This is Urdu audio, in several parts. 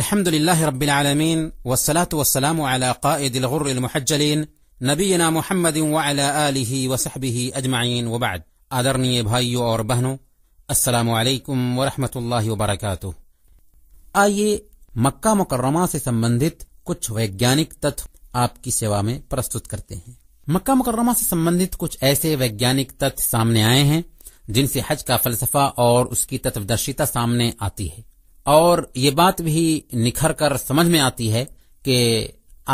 الحمد لله رب العالمين والصلاة والسلام على قائد الغر المحجلين نبينا محمد وصحبه اجمائین وبعد آدرنی بھائیوں اور بہنوں السلام علیکم و رحمۃ اللہ وبرکاتہ آئیے مکہ مکرمہ سے سمبندت کچھ ویگیانک تت آپ کی سیوا میں پرستت کرتے ہیں مکہ مکرمہ سے سمبندت کچھ ایسے ویگیانک تت سامنے آئے ہیں جن سے حج کا فلسفہ اور اس کی تتف درشیتہ سامنے آتی ہے اور یہ بات بھی نکھر کر سمجھ میں آتی ہے کہ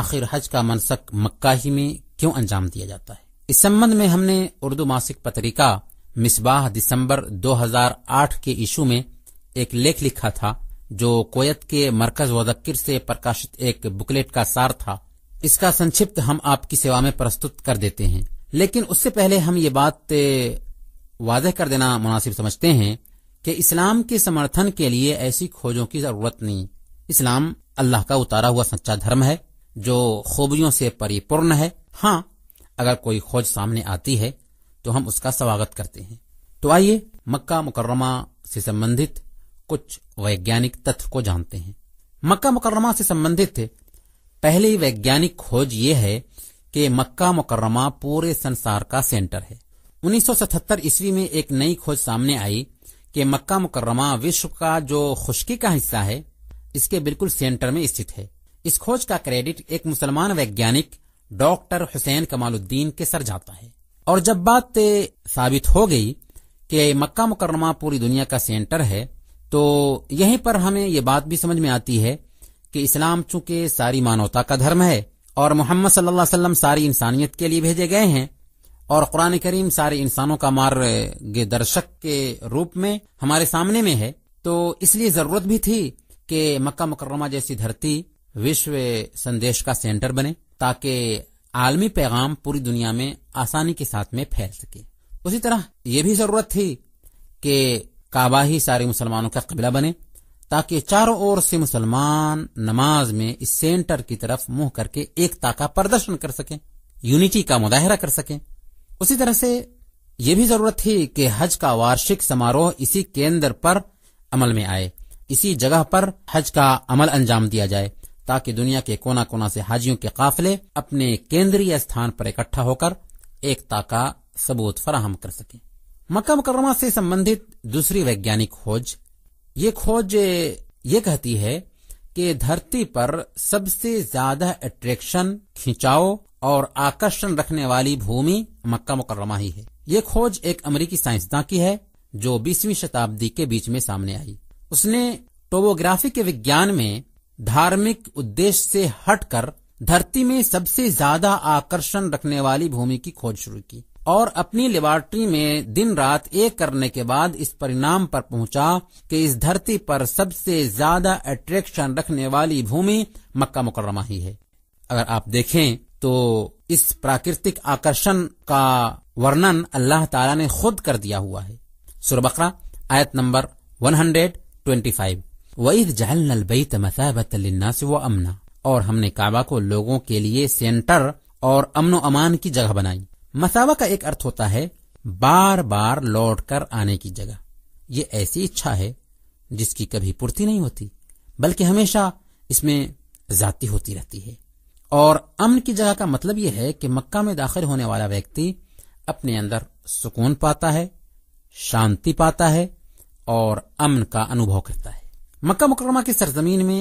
آخر حج کا منسک مکہ ہی میں کیوں انجام دیا جاتا ہے اس سمبند میں ہم نے اردو ماسک پتریکا مصباح دسمبر دو ہزار آٹھ کے ایشو میں ایک لیک لکھا تھا جو کویت کے مرکز وذکر سے پرکاشت ایک بکلیٹ کا سار تھا اس کا سنچپت ہم آپ کی سیوا میں پرستت کر دیتے ہیں لیکن اس سے پہلے ہم یہ بات واضح کر دینا مناسب سمجھتے ہیں کہ اسلام کے سمرتھن کے لیے ایسی کھوجوں کی ضرورت نہیں اسلام اللہ کا اتارا ہوا سچا دھرم ہے جو خوبیوں سے پورن ہے ہاں اگر کوئی کھوج سامنے آتی ہے تو ہم اس کا سواگت کرتے ہیں تو آئیے مکہ مکرمہ سے سمبندھت کچھ ویگانک تتو کو جانتے ہیں مکہ مکرمہ سے سمبندھت پہلی ویگانک کھوج یہ ہے کہ مکہ مکرمہ پورے سنسار کا سینٹر ہے انیس سو ستہتر عیسوی میں ایک نئی کھوج سامنے آئی کہ مکہ مکرمہ وشو کا جو خشکی کا حصہ ہے اس کے بالکل سینٹر میں استھت ہے اس کھوج کا کریڈٹ ایک مسلمان ویگیانک ڈاکٹر حسین کمال الدین کے سر جاتا ہے اور جب بات ثابت ہو گئی کہ مکہ مکرمہ پوری دنیا کا سینٹر ہے تو یہیں پر ہمیں یہ بات بھی سمجھ میں آتی ہے کہ اسلام چونکہ ساری مانوتا کا دھرم ہے اور محمد صلی اللہ علیہ وسلم ساری انسانیت کے لیے بھیجے گئے ہیں اور قرآن کریم سارے انسانوں کا مار درشک کے روپ میں ہمارے سامنے میں ہے تو اس لیے ضرورت بھی تھی کہ مکہ مکرمہ جیسی دھرتی وشو سندیش کا سینٹر بنے تاکہ عالمی پیغام پوری دنیا میں آسانی کے ساتھ میں پھیل سکے اسی طرح یہ بھی ضرورت تھی کہ کعبہ ہی سارے مسلمانوں کا قبلہ بنے تاکہ چاروں اور سے مسلمان نماز میں اس سینٹر کی طرف منہ کر کے ایکتا کا پردرشن کر سکیں یونٹی کا مظاہرہ کر سکیں اسی طرح سے یہ بھی ضرورت تھی کہ حج کا وارشک سماروہ اسی کیندر پر عمل میں آئے اسی جگہ پر حج کا عمل انجام دیا جائے تاکہ دنیا کے کونا کونا سے حاجیوں کے قافلے اپنے کیندری استھان پر اکٹھا ہو کر ایکتا کا ثبوت فراہم کر سکے مکہ مکرمہ سے سمبندت دوسری ویگیانک کھوج یہ کھوج یہ کہتی ہے کہ دھرتی پر سب سے زیادہ اٹریکشن کھینچاؤ اور آکرشن رکھنے والی بھومی مکہ مکرمہ ہی ہے یہ کھوج ایک امریکی سائنسداں کی ہے جو بیسویں شتابدی کے بیچ میں سامنے آئی اس نے ٹوبوگرافی کے وجان میں دھارمک ادیش سے ہٹ کر دھرتی میں سب سے زیادہ آکرشن رکھنے والی بھومی کی کھوج شروع کی اور اپنی لیبارٹری میں دن رات ایک کرنے کے بعد اس پر پہنچا کہ اس دھرتی پر سب سے زیادہ اٹریکشن رکھنے والی بھومی مکہ مکرمہ ہی ہے اگر آپ دیکھیں تو اس پراکرتک آکرشن کا ورنن اللہ تعالیٰ نے خود کر دیا ہوا ہے سور بقرہ آیت نمبر 125 وَإِذْ جَعَلْنَا الْبَيْتَ مَثَابَةً لِلنَّاسِ وَأَمْنَا اور ہم نے کعبہ کو لوگوں کے لیے سینٹر اور امن و امان کی جگہ بنائی مساوا کا ایک ارتھ ہوتا ہے بار بار لوٹ کر آنے کی جگہ یہ ایسی اچھا ہے جس کی کبھی پورتی نہیں ہوتی بلکہ ہمیشہ اس میں ذاتی ہوتی رہتی ہے اور امن کی جگہ کا مطلب یہ ہے کہ مکہ میں داخل ہونے والا ویکتی اپنے اندر سکون پاتا ہے شانتی پاتا ہے اور امن کا انوبھو کرتا ہے مکہ مکرمہ کی سرزمین میں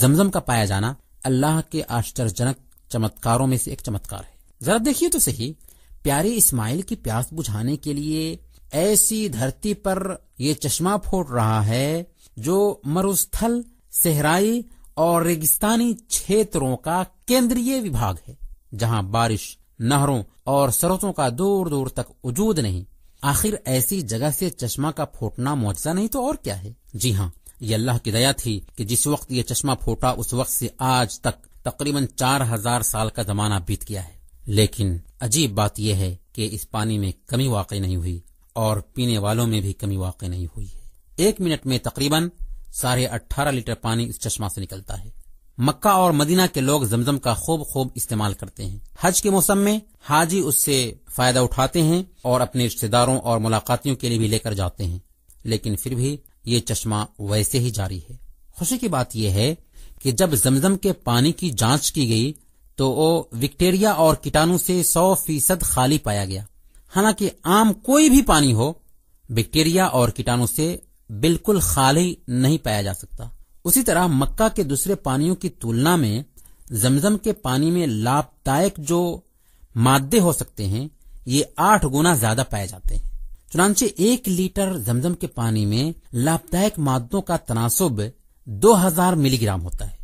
زمزم کا پایا جانا اللہ کے آشچرجنک جنک چمتکاروں میں سے ایک چمتکار ہے ذرا دیکھیے تو صحیح پیاری اسماعیل کی پیاس بجھانے کے لیے ایسی دھرتی پر یہ چشمہ پھوٹ رہا ہے جو مروستھل صحرائی اور ریگستانی چھیتروں کا وبھاگ ہے جہاں بارش نہروں اور سروتوں کا دور دور تک وجود نہیں آخر ایسی جگہ سے چشمہ کا پھوٹنا معجزہ نہیں تو اور کیا ہے جی ہاں یہ اللہ کی دیا تھی کہ جس وقت یہ چشمہ پھوٹا اس وقت سے آج تک تقریباً چار ہزار سال کا زمانہ بیت گیا ہے لیکن عجیب بات یہ ہے کہ اس پانی میں کمی واقع نہیں ہوئی اور پینے والوں میں بھی کمی واقع نہیں ہوئی ہے ایک منٹ میں تقریباً ساڑھے اٹھارہ لیٹر پانی اس چشمہ سے نکلتا ہے مکہ اور مدینہ کے لوگ زمزم کا خوب خوب استعمال کرتے ہیں حج کے موسم میں حاجی اس سے فائدہ اٹھاتے ہیں اور اپنے رشتے داروں اور ملاقاتیوں کے لیے بھی لے کر جاتے ہیں لیکن پھر بھی یہ چشمہ ویسے ہی جاری ہے خوشی کی بات یہ ہے کہ جب زمزم کے پانی کی جانچ کی گئی تو وہ وکٹیریا اور کیٹانو سے سو فیصد خالی پایا گیا حالانکہ عام کوئی بھی پانی ہو وکٹیریا اور کیٹانو سے بالکل خالی نہیں پایا جا سکتا اسی طرح مکہ کے دوسرے پانیوں کی تلنا میں زمزم کے پانی میں لابدائک جو مادے ہو سکتے ہیں یہ آٹھ گنا زیادہ پائے جاتے ہیں چنانچہ ایک لیٹر زمزم کے پانی میں لابدائک مادوں کا تناسب دو ہزار ملی گرام ہوتا ہے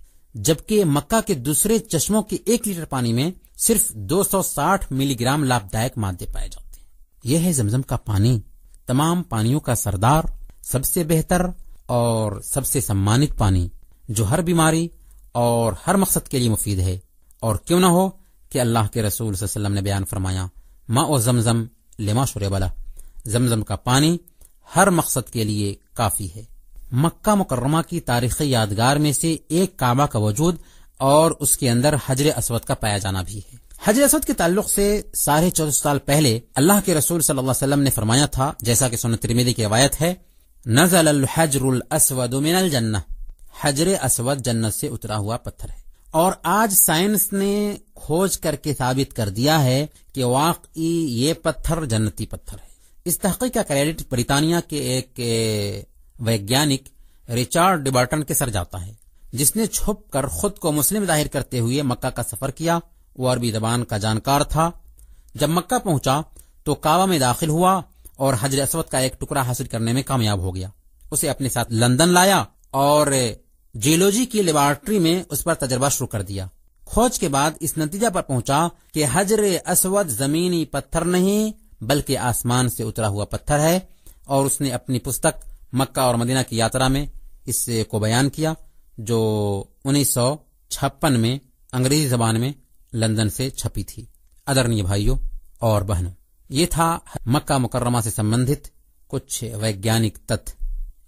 جبکہ مکہ کے دوسرے چشموں کے ایک لیٹر پانی میں صرف دو سو ساٹھ ملی گرام لابدائک مادے پائے جاتے ہیں یہ ہے زمزم کا پانی تمام پانیوں کا سردار سب سے بہتر اور سب سے سمانت پانی جو ہر بیماری اور ہر مقصد کے لیے مفید ہے اور کیوں نہ ہو کہ اللہ کے رسول صلی اللہ علیہ وسلم نے بیان فرمایا ماں او زمزم لما شروع زمزم کا پانی ہر مقصد کے لیے کافی ہے مکہ مکرمہ کی تاریخی یادگار میں سے ایک کعبہ کا وجود اور اس کے اندر حجر اسود کا پایا جانا بھی ہے حجر اسود کے تعلق سے ساڑھے چودہ سال پہلے اللہ کے رسول صلی اللہ علیہ وسلم نے فرمایا تھا جیسا کہ سونت ترمیدی کی روایت ہے نزل الحجر الاسود من الجنہ حجر اسود جنت سے اترا ہوا پتھر ہے اور آج سائنس نے کھوج کر کے ثابت کر دیا ہے کہ واقعی یہ پتھر جنتی پتھر ہے اس تحقیق کا کریڈٹ بریتانیہ کے ایک ویگیانک ریچارڈ ڈبارٹن کے سر جاتا ہے جس نے چھپ کر خود کو مسلم ظاہر کرتے ہوئے مکہ کا سفر کیا وہ عربی زبان کا جانکار تھا جب مکہ پہنچا تو کعبہ میں داخل ہوا اور حجر اسود کا ایک ٹکڑا حاصل کرنے میں کامیاب ہو گیا اسے اپنے ساتھ لندن لایا اور جیولوجی کی لیبارٹری میں اس پر تجربہ شروع کر دیا کھوج کے بعد اس نتیجہ پر پہنچا کہ حجر اسود زمینی پتھر نہیں بلکہ آسمان سے اترا ہوا پتھر ہے اور اس نے اپنی پستک مکہ اور مدینہ کی یاترا میں اس کو بیان کیا جو انیس سو چھپن میں انگریزی زبان میں لندن سے چھپی تھی ادرنی بھائیوں اور بہنوں یہ تھا مکہ مکرمہ سے سمبند کچھ ویگیانک تت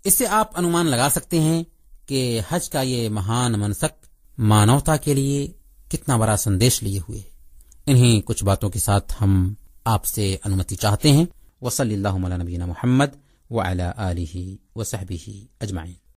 اس سے آپ ان لگا سکتے ہیں کہ حج کا یہ مہان منسک مانوتا کے لیے کتنا بڑا سندیش لیے ہوئے انہیں کچھ باتوں کے ساتھ ہم آپ سے انمتی چاہتے ہیں وصلی اللہ علیہ نبینا محمد و الہ علی و صحبی ہی